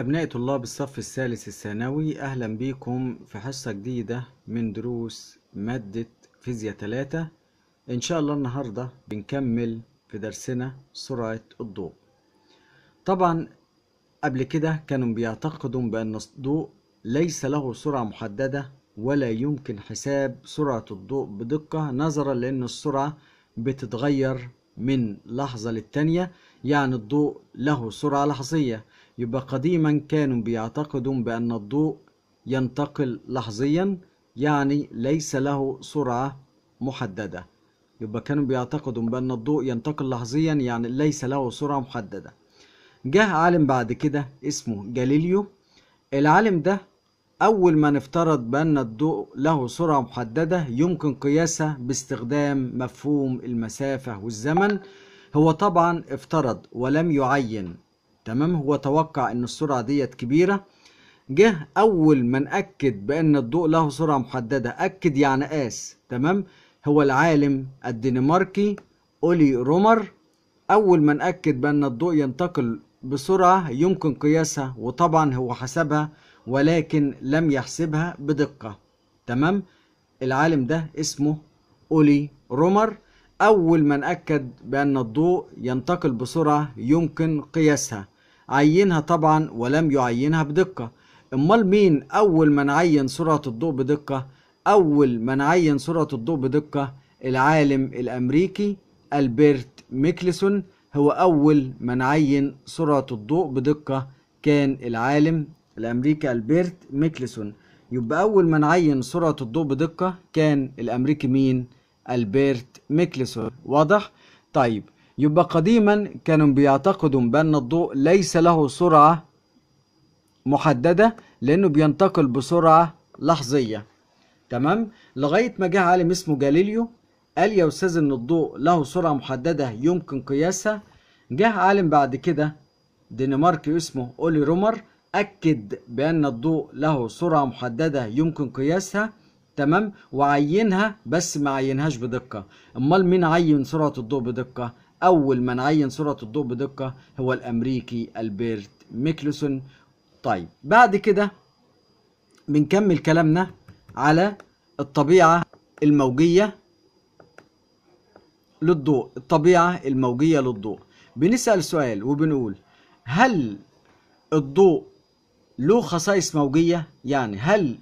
أبناء طلاب الصف الثالث الثانوي أهلا بيكم في حصة جديدة من دروس مادة فيزياء 3 إن شاء الله النهاردة بنكمل في درسنا سرعة الضوء طبعا قبل كده كانوا بيعتقدوا بأن الضوء ليس له سرعة محددة ولا يمكن حساب سرعة الضوء بدقة نظرا لأن السرعة بتتغير من لحظة للتانية يعني الضوء له سرعة لحظية يبقى قديما كانوا بيعتقدون بأن الضوء ينتقل لحظيا يعني ليس له سرعة محددة يبقى كانوا بيعتقدون بأن الضوء ينتقل لحظيا يعني ليس له سرعة محددة جه عالم بعد كده اسمه جاليليو العالم ده أول ما نفترض بأن الضوء له سرعة محددة يمكن قياسها باستخدام مفهوم المسافة والزمن هو طبعا افترض ولم يعين تمام هو توقع ان السرعه ديت كبيره جه اول من اكد بان الضوء له سرعه محدده اكد يعني قاس تمام هو العالم الدنماركي اولي رومر اول من اكد بان الضوء ينتقل بسرعه يمكن قياسها وطبعا هو حسبها ولكن لم يحسبها بدقه تمام العالم ده اسمه اولي رومر اول من اكد بان الضوء ينتقل بسرعه يمكن قياسها عينها طبعا ولم يعينها بدقة امال مين اول من عين سرعة الضوء بدقة اول من عين سرعة الضوء بدقة العالم الامريكي البرت ميكلسون هو اول من عين سرعة الضوء بدقة كان العالم الامريكي البرت ميكلسون يبقى اول من عين سرعة الضوء بدقة كان الامريكي مين البرت ميكلسون واضح طيب يبقى قديما كانوا بيعتقدوا بأن الضوء ليس له سرعة محددة لأنه بينتقل بسرعة لحظية تمام لغاية ما جه عالم اسمه جاليليو قال يا أستاذ إن الضوء له سرعة محددة يمكن قياسها جه عالم بعد كده دنماركي اسمه أولي رومر أكد بأن الضوء له سرعة محددة يمكن قياسها تمام وعينها بس ما عينهاش بدقة أمال مين عين سرعة الضوء بدقة أول من عين سرعة الضوء بدقة هو الأمريكي ألبرت ميكلسون طيب بعد كده بنكمل كلامنا على الطبيعة الموجية للضوء الطبيعة الموجية للضوء بنسأل سؤال وبنقول هل الضوء له خصائص موجية يعني هل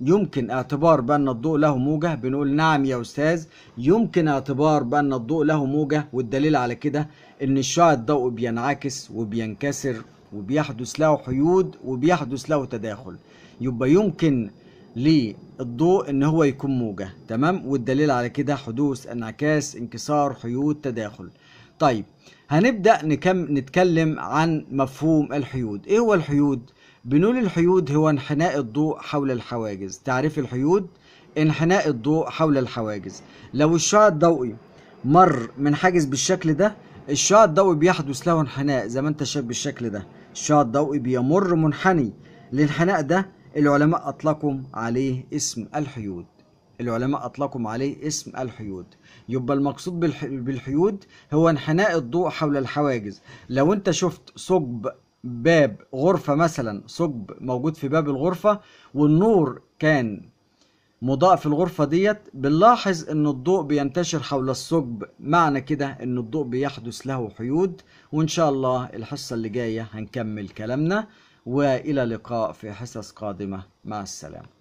يمكن اعتبار بأن الضوء له موجة بنقول نعم يا أستاذ يمكن اعتبار بأن الضوء له موجة والدليل على كده إن الشعاع الضوء بينعكس وبينكسر وبيحدث له حيود وبيحدث له تداخل يبقى يمكن للضوء ان هو يكون موجة تمام والدليل على كده حدوث انعكاس انكسار حيود تداخل طيب هنبدأ نكم نتكلم عن مفهوم الحيود ايه هو الحيود بنول الحيود هو انحناء الضوء حول الحواجز تعريف الحيود انحناء الضوء حول الحواجز لو الشعاع الضوئي مر من حاجز بالشكل ده الشعاع الضوئي بيحدث له انحناء زي ما انت شايف بالشكل ده الشعاع الضوئي بيمر منحني الانحناء ده العلماء اطلقوا عليه اسم الحيود العلماء اطلقوا عليه اسم الحيود يبقى المقصود بالحيود هو انحناء الضوء حول الحواجز لو انت شفت ثقب باب غرفة مثلا ثقب موجود في باب الغرفة والنور كان مضاء في الغرفة ديت بنلاحظ ان الضوء بينتشر حول الثقب معنى كده ان الضوء بيحدث له حيود وان شاء الله الحصة اللي جاية هنكمل كلامنا والى لقاء في حصص قادمة مع السلامة